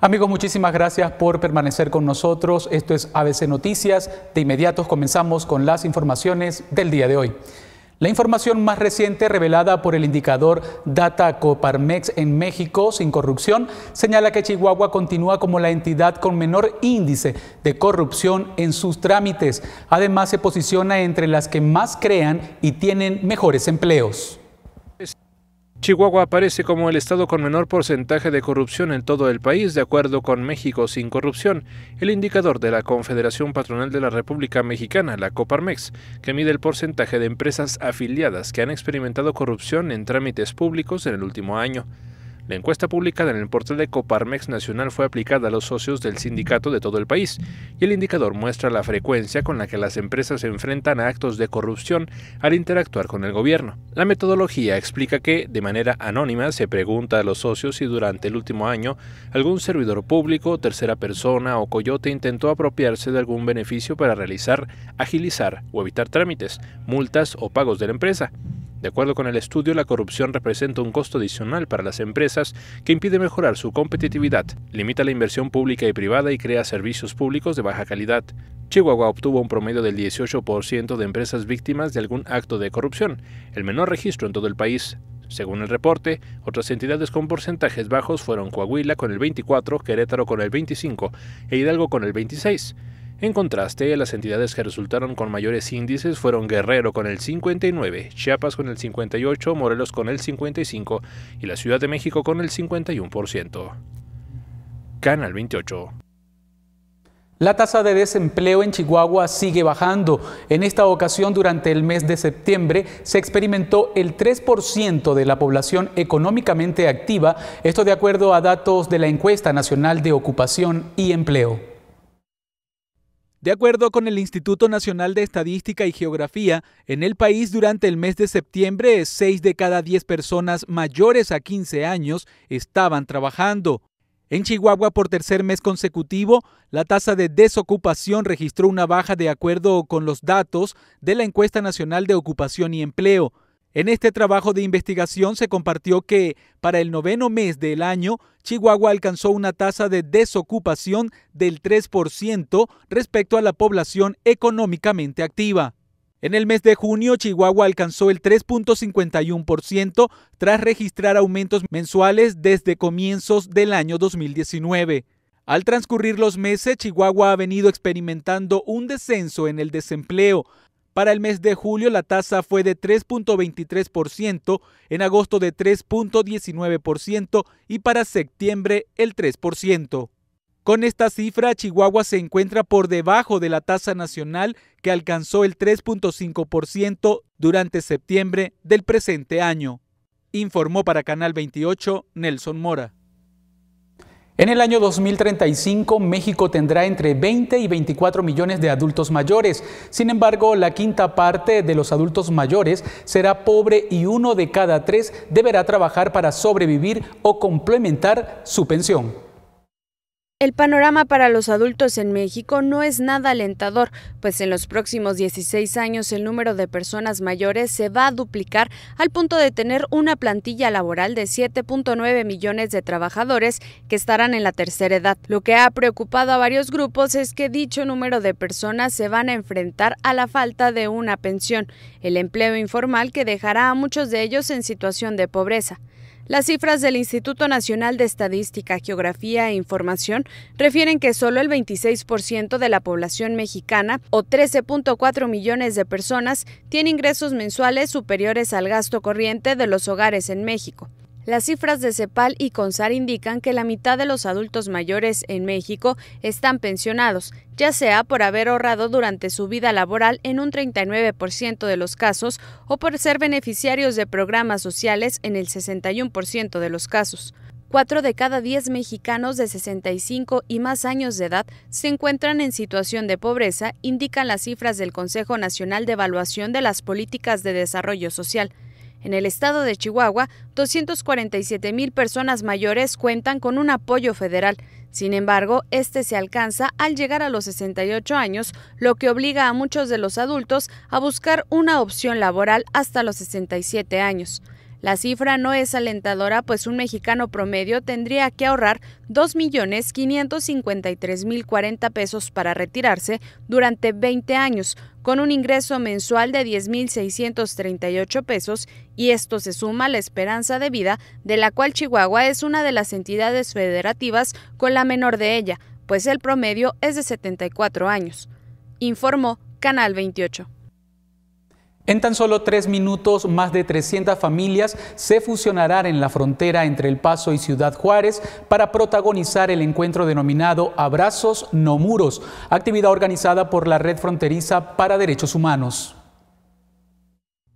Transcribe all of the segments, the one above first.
Amigos, muchísimas gracias por permanecer con nosotros. Esto es ABC Noticias. De inmediato comenzamos con las informaciones del día de hoy. La información más reciente revelada por el indicador Data Coparmex en México sin corrupción señala que Chihuahua continúa como la entidad con menor índice de corrupción en sus trámites. Además, se posiciona entre las que más crean y tienen mejores empleos. Chihuahua aparece como el estado con menor porcentaje de corrupción en todo el país, de acuerdo con México sin corrupción, el indicador de la Confederación Patronal de la República Mexicana, la Coparmex, que mide el porcentaje de empresas afiliadas que han experimentado corrupción en trámites públicos en el último año. La encuesta publicada en el portal de Coparmex Nacional fue aplicada a los socios del sindicato de todo el país y el indicador muestra la frecuencia con la que las empresas se enfrentan a actos de corrupción al interactuar con el gobierno. La metodología explica que, de manera anónima, se pregunta a los socios si durante el último año algún servidor público, tercera persona o coyote intentó apropiarse de algún beneficio para realizar, agilizar o evitar trámites, multas o pagos de la empresa. De acuerdo con el estudio, la corrupción representa un costo adicional para las empresas que impide mejorar su competitividad, limita la inversión pública y privada y crea servicios públicos de baja calidad. Chihuahua obtuvo un promedio del 18% de empresas víctimas de algún acto de corrupción, el menor registro en todo el país. Según el reporte, otras entidades con porcentajes bajos fueron Coahuila con el 24, Querétaro con el 25 e Hidalgo con el 26. En contraste, las entidades que resultaron con mayores índices fueron Guerrero con el 59, Chiapas con el 58, Morelos con el 55 y la Ciudad de México con el 51%. Canal 28. La tasa de desempleo en Chihuahua sigue bajando. En esta ocasión, durante el mes de septiembre, se experimentó el 3% de la población económicamente activa, esto de acuerdo a datos de la encuesta nacional de ocupación y empleo. De acuerdo con el Instituto Nacional de Estadística y Geografía, en el país durante el mes de septiembre 6 de cada 10 personas mayores a 15 años estaban trabajando. En Chihuahua por tercer mes consecutivo, la tasa de desocupación registró una baja de acuerdo con los datos de la Encuesta Nacional de Ocupación y Empleo. En este trabajo de investigación se compartió que para el noveno mes del año, Chihuahua alcanzó una tasa de desocupación del 3% respecto a la población económicamente activa. En el mes de junio, Chihuahua alcanzó el 3.51% tras registrar aumentos mensuales desde comienzos del año 2019. Al transcurrir los meses, Chihuahua ha venido experimentando un descenso en el desempleo, para el mes de julio la tasa fue de 3.23%, en agosto de 3.19% y para septiembre el 3%. Con esta cifra, Chihuahua se encuentra por debajo de la tasa nacional que alcanzó el 3.5% durante septiembre del presente año, informó para Canal 28 Nelson Mora. En el año 2035, México tendrá entre 20 y 24 millones de adultos mayores. Sin embargo, la quinta parte de los adultos mayores será pobre y uno de cada tres deberá trabajar para sobrevivir o complementar su pensión. El panorama para los adultos en México no es nada alentador, pues en los próximos 16 años el número de personas mayores se va a duplicar al punto de tener una plantilla laboral de 7.9 millones de trabajadores que estarán en la tercera edad. Lo que ha preocupado a varios grupos es que dicho número de personas se van a enfrentar a la falta de una pensión, el empleo informal que dejará a muchos de ellos en situación de pobreza. Las cifras del Instituto Nacional de Estadística, Geografía e Información refieren que solo el 26% de la población mexicana, o 13.4 millones de personas, tiene ingresos mensuales superiores al gasto corriente de los hogares en México. Las cifras de CEPAL y CONSAR indican que la mitad de los adultos mayores en México están pensionados, ya sea por haber ahorrado durante su vida laboral en un 39% de los casos o por ser beneficiarios de programas sociales en el 61% de los casos. Cuatro de cada diez mexicanos de 65 y más años de edad se encuentran en situación de pobreza, indican las cifras del Consejo Nacional de Evaluación de las Políticas de Desarrollo Social. En el estado de Chihuahua, 247 mil personas mayores cuentan con un apoyo federal. Sin embargo, este se alcanza al llegar a los 68 años, lo que obliga a muchos de los adultos a buscar una opción laboral hasta los 67 años. La cifra no es alentadora, pues un mexicano promedio tendría que ahorrar 2.553.040 pesos para retirarse durante 20 años, con un ingreso mensual de 10.638 pesos, y esto se suma a la esperanza de vida, de la cual Chihuahua es una de las entidades federativas con la menor de ella, pues el promedio es de 74 años, informó Canal 28. En tan solo tres minutos, más de 300 familias se fusionarán en la frontera entre El Paso y Ciudad Juárez para protagonizar el encuentro denominado Abrazos No Muros, actividad organizada por la Red Fronteriza para Derechos Humanos.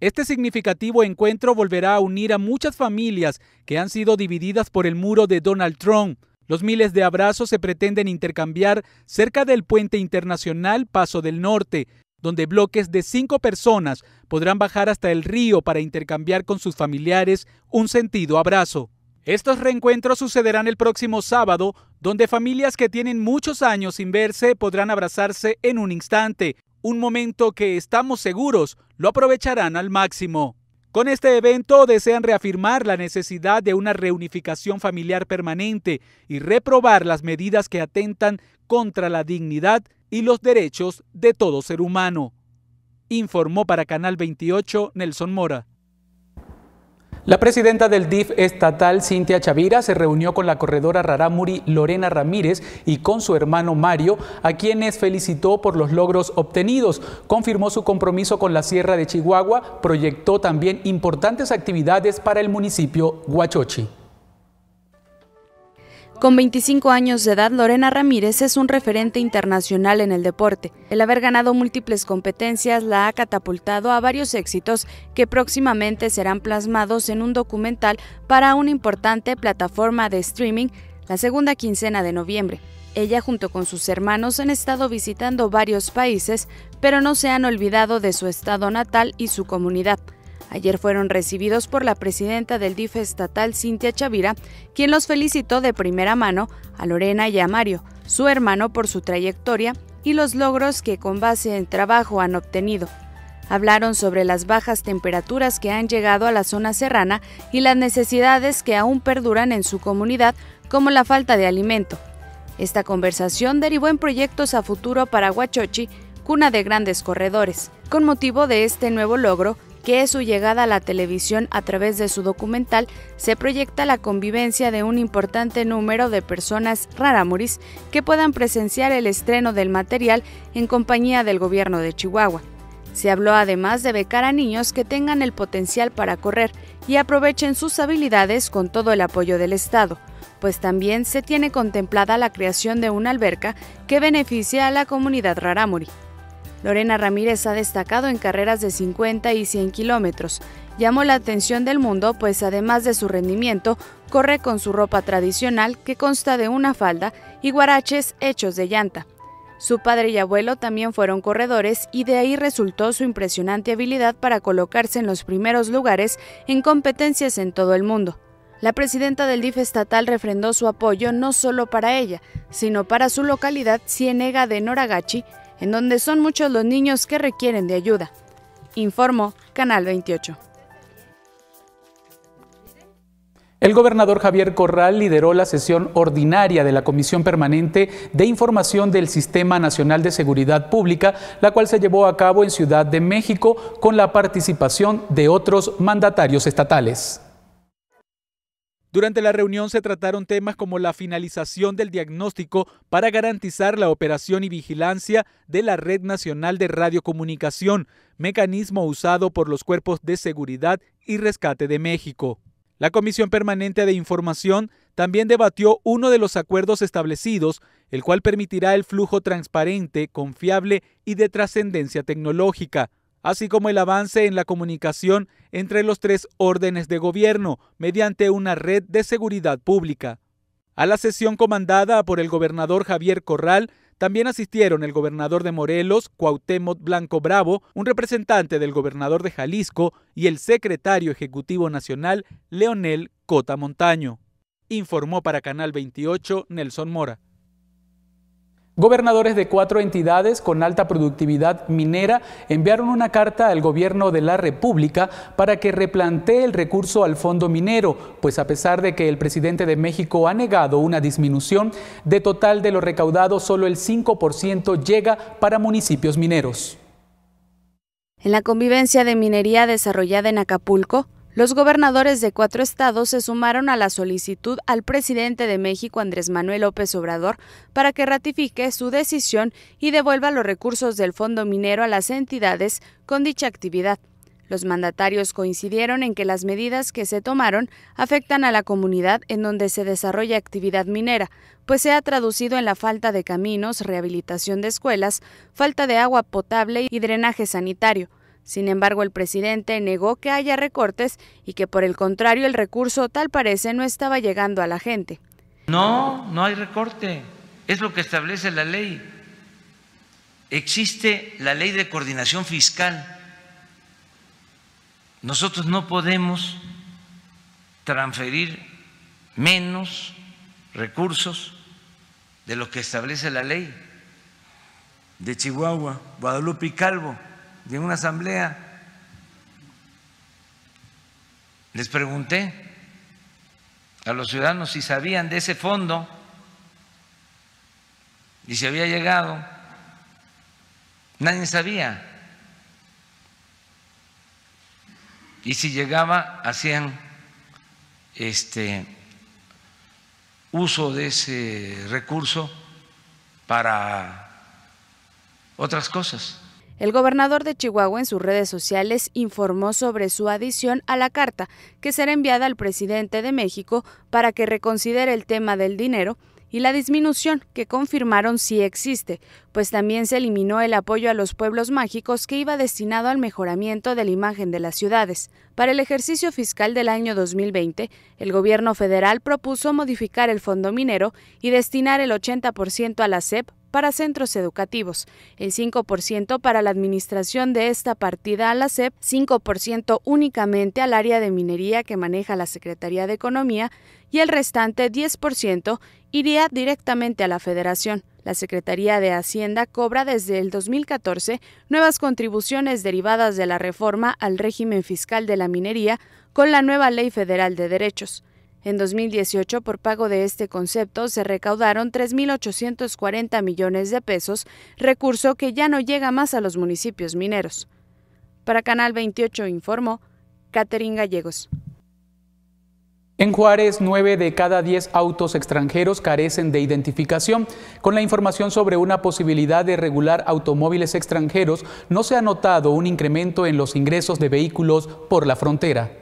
Este significativo encuentro volverá a unir a muchas familias que han sido divididas por el muro de Donald Trump. Los miles de abrazos se pretenden intercambiar cerca del puente internacional Paso del Norte, donde bloques de cinco personas podrán bajar hasta el río para intercambiar con sus familiares un sentido abrazo. Estos reencuentros sucederán el próximo sábado, donde familias que tienen muchos años sin verse podrán abrazarse en un instante, un momento que estamos seguros lo aprovecharán al máximo. Con este evento desean reafirmar la necesidad de una reunificación familiar permanente y reprobar las medidas que atentan contra la dignidad y los derechos de todo ser humano. Informó para Canal 28 Nelson Mora. La presidenta del DIF estatal, Cintia Chavira, se reunió con la corredora Raramuri Lorena Ramírez y con su hermano Mario, a quienes felicitó por los logros obtenidos, confirmó su compromiso con la Sierra de Chihuahua, proyectó también importantes actividades para el municipio Huachochi. Con 25 años de edad, Lorena Ramírez es un referente internacional en el deporte. El haber ganado múltiples competencias la ha catapultado a varios éxitos que próximamente serán plasmados en un documental para una importante plataforma de streaming la segunda quincena de noviembre. Ella junto con sus hermanos han estado visitando varios países, pero no se han olvidado de su estado natal y su comunidad. Ayer fueron recibidos por la presidenta del DIF estatal, Cintia Chavira, quien los felicitó de primera mano a Lorena y a Mario, su hermano, por su trayectoria y los logros que con base en trabajo han obtenido. Hablaron sobre las bajas temperaturas que han llegado a la zona serrana y las necesidades que aún perduran en su comunidad, como la falta de alimento. Esta conversación derivó en proyectos a futuro para Huachochi, cuna de grandes corredores. Con motivo de este nuevo logro, que es su llegada a la televisión a través de su documental se proyecta la convivencia de un importante número de personas raramoris que puedan presenciar el estreno del material en compañía del gobierno de Chihuahua. Se habló además de becar a niños que tengan el potencial para correr y aprovechen sus habilidades con todo el apoyo del Estado, pues también se tiene contemplada la creación de una alberca que beneficie a la comunidad rarámuri. Lorena Ramírez ha destacado en carreras de 50 y 100 kilómetros. Llamó la atención del mundo, pues además de su rendimiento, corre con su ropa tradicional, que consta de una falda y guaraches hechos de llanta. Su padre y abuelo también fueron corredores y de ahí resultó su impresionante habilidad para colocarse en los primeros lugares en competencias en todo el mundo. La presidenta del DIF estatal refrendó su apoyo no solo para ella, sino para su localidad Cienega de Noragachi, en donde son muchos los niños que requieren de ayuda. Informó Canal 28. El gobernador Javier Corral lideró la sesión ordinaria de la Comisión Permanente de Información del Sistema Nacional de Seguridad Pública, la cual se llevó a cabo en Ciudad de México con la participación de otros mandatarios estatales. Durante la reunión se trataron temas como la finalización del diagnóstico para garantizar la operación y vigilancia de la Red Nacional de Radiocomunicación, mecanismo usado por los cuerpos de seguridad y rescate de México. La Comisión Permanente de Información también debatió uno de los acuerdos establecidos, el cual permitirá el flujo transparente, confiable y de trascendencia tecnológica así como el avance en la comunicación entre los tres órdenes de gobierno mediante una red de seguridad pública. A la sesión comandada por el gobernador Javier Corral también asistieron el gobernador de Morelos, Cuauhtémoc Blanco Bravo, un representante del gobernador de Jalisco y el secretario ejecutivo nacional, Leonel Cota Montaño. Informó para Canal 28 Nelson Mora. Gobernadores de cuatro entidades con alta productividad minera enviaron una carta al gobierno de la República para que replantee el recurso al fondo minero, pues a pesar de que el presidente de México ha negado una disminución, de total de lo recaudado solo el 5% llega para municipios mineros. En la convivencia de minería desarrollada en Acapulco, los gobernadores de cuatro estados se sumaron a la solicitud al presidente de México, Andrés Manuel López Obrador, para que ratifique su decisión y devuelva los recursos del fondo minero a las entidades con dicha actividad. Los mandatarios coincidieron en que las medidas que se tomaron afectan a la comunidad en donde se desarrolla actividad minera, pues se ha traducido en la falta de caminos, rehabilitación de escuelas, falta de agua potable y drenaje sanitario. Sin embargo, el presidente negó que haya recortes y que por el contrario el recurso tal parece no estaba llegando a la gente. No, no hay recorte. Es lo que establece la ley. Existe la ley de coordinación fiscal. Nosotros no podemos transferir menos recursos de lo que establece la ley de Chihuahua, Guadalupe y Calvo de una asamblea les pregunté a los ciudadanos si sabían de ese fondo y si había llegado. Nadie sabía. Y si llegaba, hacían este uso de ese recurso para otras cosas. El gobernador de Chihuahua en sus redes sociales informó sobre su adición a la carta que será enviada al presidente de México para que reconsidere el tema del dinero y la disminución, que confirmaron sí existe, pues también se eliminó el apoyo a los pueblos mágicos que iba destinado al mejoramiento de la imagen de las ciudades. Para el ejercicio fiscal del año 2020, el gobierno federal propuso modificar el fondo minero y destinar el 80% a la SEP para centros educativos, el 5% para la administración de esta partida a la SEP, 5% únicamente al área de minería que maneja la Secretaría de Economía y el restante 10% iría directamente a la federación. La Secretaría de Hacienda cobra desde el 2014 nuevas contribuciones derivadas de la reforma al régimen fiscal de la minería con la nueva Ley Federal de Derechos. En 2018, por pago de este concepto, se recaudaron 3.840 millones de pesos, recurso que ya no llega más a los municipios mineros. Para Canal 28 informó Catherine Gallegos. En Juárez, 9 de cada 10 autos extranjeros carecen de identificación. Con la información sobre una posibilidad de regular automóviles extranjeros, no se ha notado un incremento en los ingresos de vehículos por la frontera.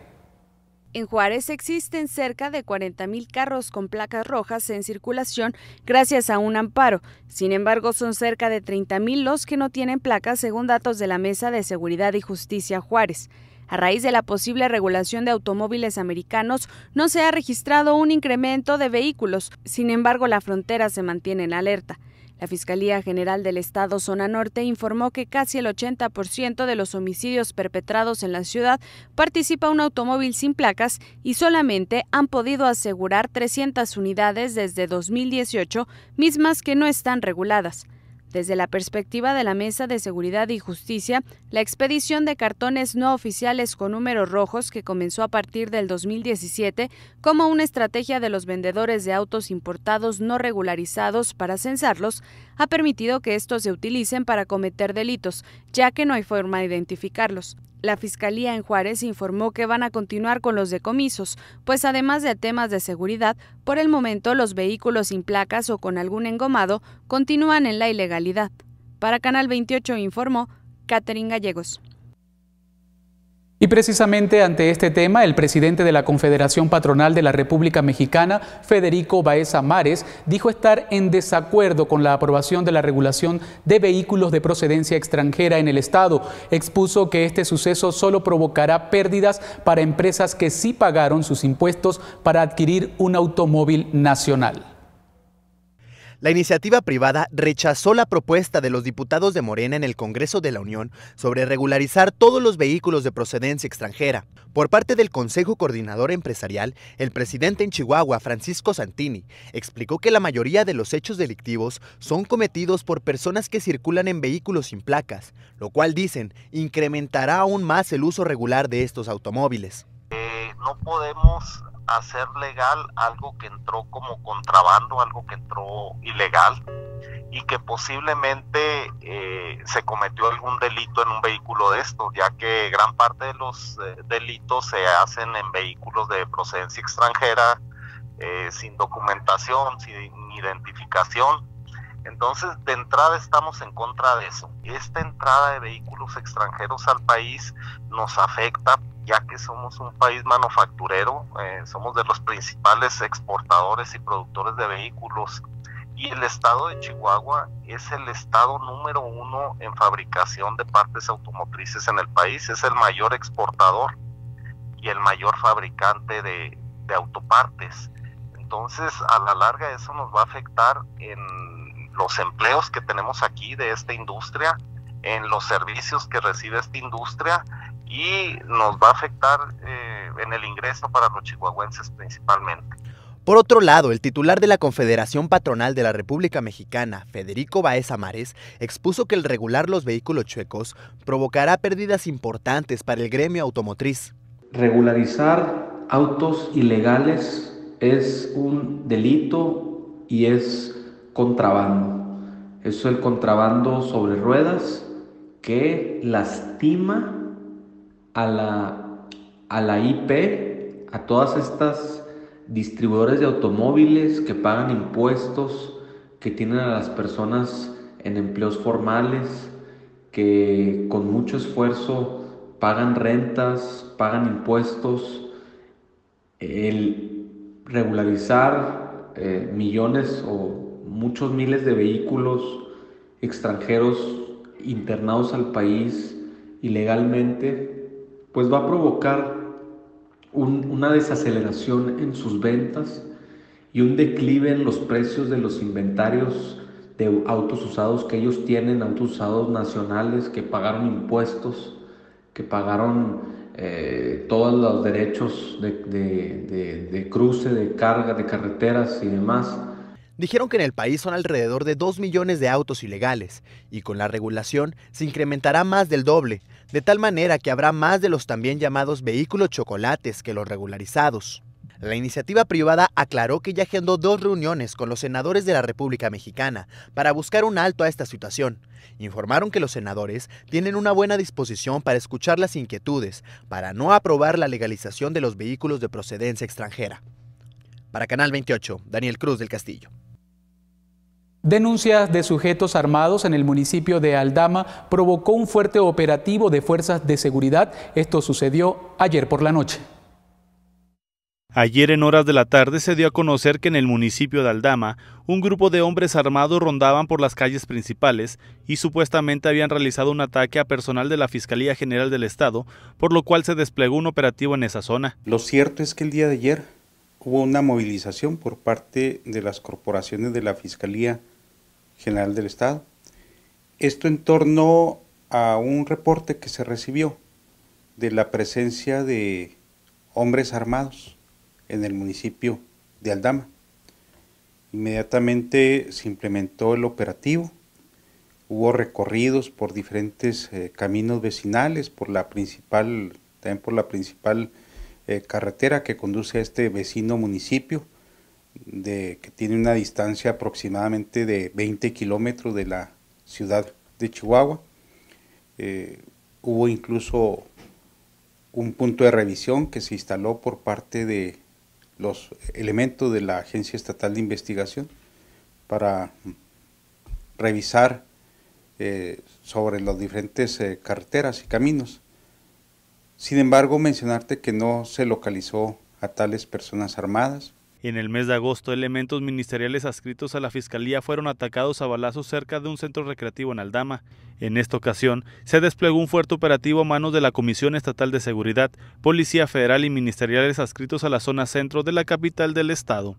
En Juárez existen cerca de 40.000 carros con placas rojas en circulación gracias a un amparo. Sin embargo, son cerca de 30.000 los que no tienen placas según datos de la Mesa de Seguridad y Justicia Juárez. A raíz de la posible regulación de automóviles americanos, no se ha registrado un incremento de vehículos, sin embargo la frontera se mantiene en alerta. La Fiscalía General del Estado Zona Norte informó que casi el 80% de los homicidios perpetrados en la ciudad participa un automóvil sin placas y solamente han podido asegurar 300 unidades desde 2018, mismas que no están reguladas. Desde la perspectiva de la Mesa de Seguridad y Justicia, la expedición de cartones no oficiales con números rojos que comenzó a partir del 2017 como una estrategia de los vendedores de autos importados no regularizados para censarlos, ha permitido que estos se utilicen para cometer delitos, ya que no hay forma de identificarlos. La Fiscalía en Juárez informó que van a continuar con los decomisos, pues además de temas de seguridad, por el momento los vehículos sin placas o con algún engomado continúan en la ilegalidad. Para Canal 28 informó Catherine Gallegos. Y precisamente ante este tema, el presidente de la Confederación Patronal de la República Mexicana, Federico Baeza Mares, dijo estar en desacuerdo con la aprobación de la regulación de vehículos de procedencia extranjera en el Estado. Expuso que este suceso solo provocará pérdidas para empresas que sí pagaron sus impuestos para adquirir un automóvil nacional. La iniciativa privada rechazó la propuesta de los diputados de Morena en el Congreso de la Unión sobre regularizar todos los vehículos de procedencia extranjera. Por parte del Consejo Coordinador Empresarial, el presidente en Chihuahua, Francisco Santini, explicó que la mayoría de los hechos delictivos son cometidos por personas que circulan en vehículos sin placas, lo cual dicen incrementará aún más el uso regular de estos automóviles no podemos hacer legal algo que entró como contrabando, algo que entró ilegal y que posiblemente eh, se cometió algún delito en un vehículo de estos, ya que gran parte de los eh, delitos se hacen en vehículos de procedencia extranjera, eh, sin documentación, sin identificación entonces, de entrada estamos en contra de eso. Esta entrada de vehículos extranjeros al país nos afecta ya que somos un país manufacturero, eh, somos de los principales exportadores y productores de vehículos. Y el estado de Chihuahua es el estado número uno en fabricación de partes automotrices en el país, es el mayor exportador y el mayor fabricante de, de autopartes. Entonces, a la larga eso nos va a afectar en los empleos que tenemos aquí de esta industria, en los servicios que recibe esta industria y nos va a afectar eh, en el ingreso para los chihuahuenses principalmente. Por otro lado, el titular de la Confederación Patronal de la República Mexicana, Federico Baez Amares, expuso que el regular los vehículos chuecos provocará pérdidas importantes para el gremio automotriz. Regularizar autos ilegales es un delito y es contrabando. Eso es el contrabando sobre ruedas que lastima a la, a la IP, a todas estas distribuidores de automóviles que pagan impuestos, que tienen a las personas en empleos formales, que con mucho esfuerzo pagan rentas, pagan impuestos. El regularizar eh, millones o muchos miles de vehículos extranjeros internados al país ilegalmente, pues va a provocar una desaceleración en sus ventas y un declive en los precios de los inventarios de autos usados que ellos tienen, autos usados nacionales que pagaron impuestos, que pagaron eh, todos los derechos de cruce, de carga, de carreteras y demás Dijeron que en el país son alrededor de 2 millones de autos ilegales y con la regulación se incrementará más del doble, de tal manera que habrá más de los también llamados vehículos chocolates que los regularizados. La iniciativa privada aclaró que ya agendó dos reuniones con los senadores de la República Mexicana para buscar un alto a esta situación. Informaron que los senadores tienen una buena disposición para escuchar las inquietudes, para no aprobar la legalización de los vehículos de procedencia extranjera. Para Canal 28, Daniel Cruz del Castillo. Denuncias de sujetos armados en el municipio de Aldama provocó un fuerte operativo de fuerzas de seguridad. Esto sucedió ayer por la noche. Ayer en horas de la tarde se dio a conocer que en el municipio de Aldama, un grupo de hombres armados rondaban por las calles principales y supuestamente habían realizado un ataque a personal de la Fiscalía General del Estado, por lo cual se desplegó un operativo en esa zona. Lo cierto es que el día de ayer hubo una movilización por parte de las corporaciones de la Fiscalía General del Estado. Esto en torno a un reporte que se recibió de la presencia de hombres armados en el municipio de Aldama. Inmediatamente se implementó el operativo, hubo recorridos por diferentes eh, caminos vecinales, por la principal, también por la principal eh, carretera que conduce a este vecino municipio, de, que tiene una distancia aproximadamente de 20 kilómetros de la ciudad de Chihuahua. Eh, hubo incluso un punto de revisión que se instaló por parte de los elementos de la Agencia Estatal de Investigación para revisar eh, sobre las diferentes carreteras y caminos. Sin embargo, mencionarte que no se localizó a tales personas armadas. En el mes de agosto, elementos ministeriales adscritos a la Fiscalía fueron atacados a balazos cerca de un centro recreativo en Aldama. En esta ocasión, se desplegó un fuerte operativo a manos de la Comisión Estatal de Seguridad, Policía Federal y ministeriales adscritos a la zona centro de la capital del estado.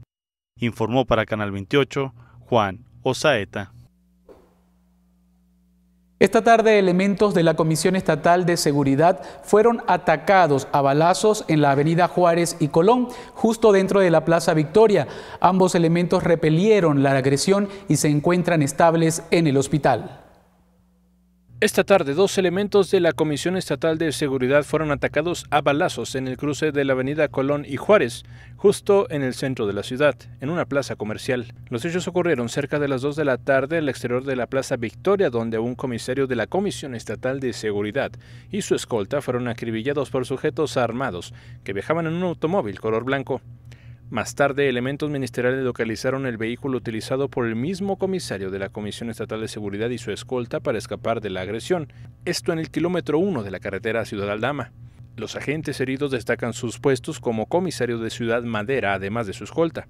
Informó para Canal 28 Juan Osaeta. Esta tarde elementos de la Comisión Estatal de Seguridad fueron atacados a balazos en la avenida Juárez y Colón, justo dentro de la Plaza Victoria. Ambos elementos repelieron la agresión y se encuentran estables en el hospital. Esta tarde, dos elementos de la Comisión Estatal de Seguridad fueron atacados a balazos en el cruce de la avenida Colón y Juárez, justo en el centro de la ciudad, en una plaza comercial. Los hechos ocurrieron cerca de las 2 de la tarde al exterior de la Plaza Victoria, donde un comisario de la Comisión Estatal de Seguridad y su escolta fueron acribillados por sujetos armados que viajaban en un automóvil color blanco. Más tarde, elementos ministeriales localizaron el vehículo utilizado por el mismo comisario de la Comisión Estatal de Seguridad y su escolta para escapar de la agresión, esto en el kilómetro 1 de la carretera Ciudad Aldama. Los agentes heridos destacan sus puestos como comisario de Ciudad Madera, además de su escolta.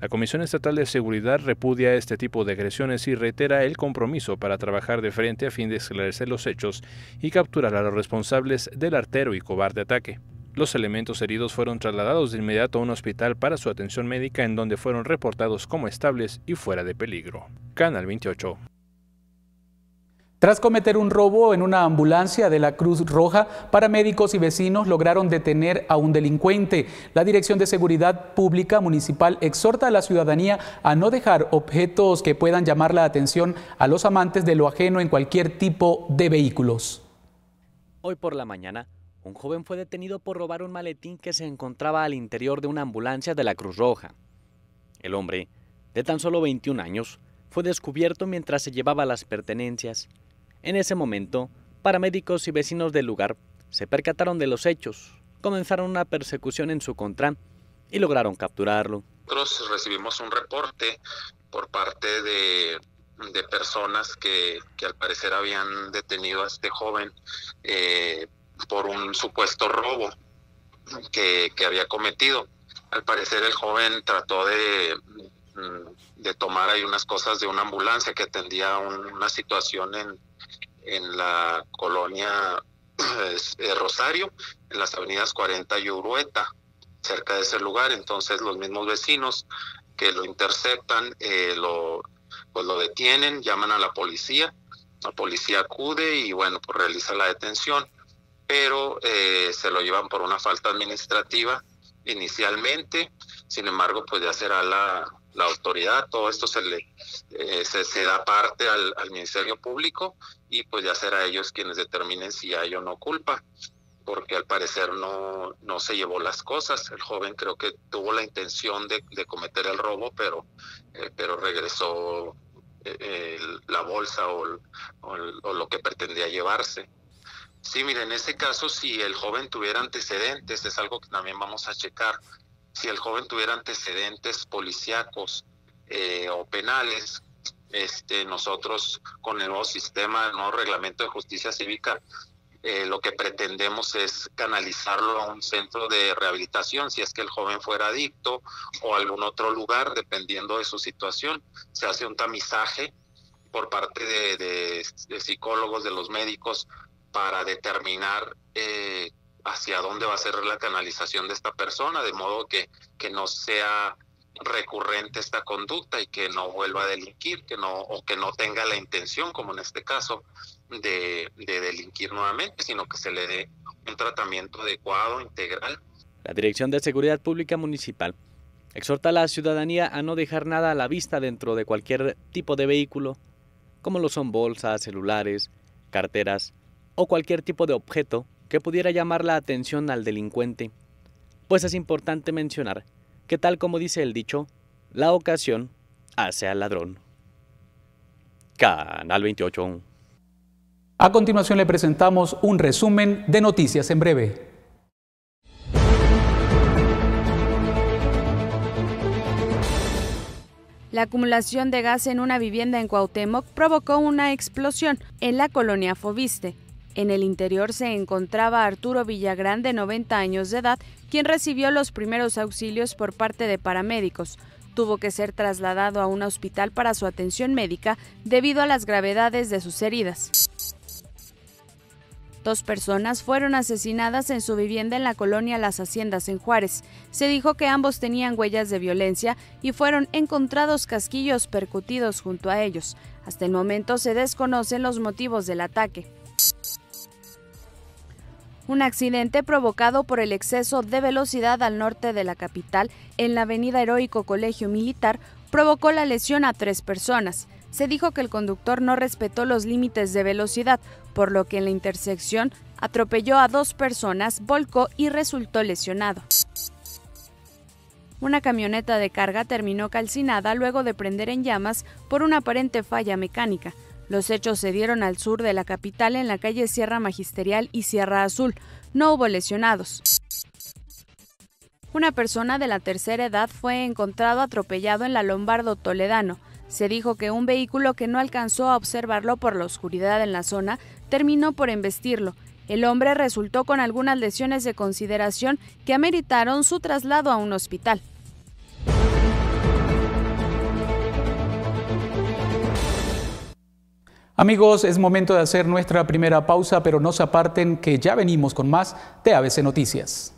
La Comisión Estatal de Seguridad repudia este tipo de agresiones y reitera el compromiso para trabajar de frente a fin de esclarecer los hechos y capturar a los responsables del artero y cobarde ataque. Los elementos heridos fueron trasladados de inmediato a un hospital para su atención médica en donde fueron reportados como estables y fuera de peligro. Canal 28. Tras cometer un robo en una ambulancia de la Cruz Roja, paramédicos y vecinos lograron detener a un delincuente. La Dirección de Seguridad Pública Municipal exhorta a la ciudadanía a no dejar objetos que puedan llamar la atención a los amantes de lo ajeno en cualquier tipo de vehículos. Hoy por la mañana, un joven fue detenido por robar un maletín que se encontraba al interior de una ambulancia de la Cruz Roja. El hombre, de tan solo 21 años, fue descubierto mientras se llevaba las pertenencias. En ese momento, paramédicos y vecinos del lugar se percataron de los hechos, comenzaron una persecución en su contra y lograron capturarlo. Nosotros recibimos un reporte por parte de, personas que, al parecer habían detenido a este joven eh, por un supuesto robo que, había cometido. Al parecer el joven trató de, mm, de tomar ahí unas cosas de una ambulancia que atendía una situación en, en la colonia eh, Rosario, en las avenidas 40 y Urueta, cerca de ese lugar. Entonces los mismos vecinos que lo interceptan, eh, lo, pues lo detienen, llaman a la policía, la policía acude y bueno, pues realiza la detención pero eh, se lo llevan por una falta administrativa inicialmente, sin embargo, pues ya será la, la autoridad, todo esto se le eh, se, da parte al, Ministerio Público y pues ya será ellos quienes determinen si hay o no culpa, porque al parecer no, no se llevó las cosas, el joven creo que tuvo la intención de, cometer el robo, pero, eh, pero regresó la bolsa o lo que pretendía llevarse. Sí, mire, en ese caso, si el joven tuviera antecedentes, es algo que también vamos a checar, si el joven tuviera antecedentes policíacos eh, o penales, este, nosotros con el nuevo sistema, el nuevo reglamento de justicia cívica, eh, lo que pretendemos es canalizarlo a un centro de rehabilitación si es que el joven fuera adicto o algún otro lugar, dependiendo de su situación. Se hace un tamizaje por parte de psicólogos, de los médicos, para determinar eh, hacia dónde va a ser la canalización de esta persona, de modo que, que no sea recurrente esta conducta y que no vuelva a delinquir, que no, o que no tenga la intención, como en este caso, de, de delinquir nuevamente, sino que se le dé un tratamiento adecuado, integral. La Dirección de Seguridad Pública Municipal exhorta a la ciudadanía a no dejar nada a la vista dentro de cualquier tipo de vehículo, como lo son bolsas, celulares, carteras, o cualquier tipo de objeto que pudiera llamar la atención al delincuente, pues es importante mencionar que tal como dice el dicho, la ocasión hace al ladrón. Canal 28. A continuación le presentamos un resumen de noticias en breve. La acumulación de gas en una vivienda en Cuauhtémoc provocó una explosión en la colonia Fobiste. En el interior se encontraba Arturo Villagrán, de 90 años de edad, quien recibió los primeros auxilios por parte de paramédicos. Tuvo que ser trasladado a un hospital para su atención médica debido a las gravedades de sus heridas. Dos personas fueron asesinadas en su vivienda en la colonia Las Haciendas en Juárez. Se dijo que ambos tenían huellas de violencia y fueron encontrados casquillos percutidos junto a ellos. Hasta el momento se desconocen los motivos del ataque un accidente provocado por el exceso de velocidad al norte de la capital en la avenida Heroico Colegio Militar provocó la lesión a tres personas. Se dijo que el conductor no respetó los límites de velocidad, por lo que en la intersección atropelló a dos personas, volcó y resultó lesionado. Una camioneta de carga terminó calcinada luego de prender en llamas por una aparente falla mecánica. Los hechos se dieron al sur de la capital en la calle Sierra Magisterial y Sierra Azul. No hubo lesionados. Una persona de la tercera edad fue encontrado atropellado en la Lombardo Toledano. Se dijo que un vehículo que no alcanzó a observarlo por la oscuridad en la zona terminó por embestirlo. El hombre resultó con algunas lesiones de consideración que ameritaron su traslado a un hospital. Amigos, es momento de hacer nuestra primera pausa, pero no se aparten que ya venimos con más de ABC Noticias.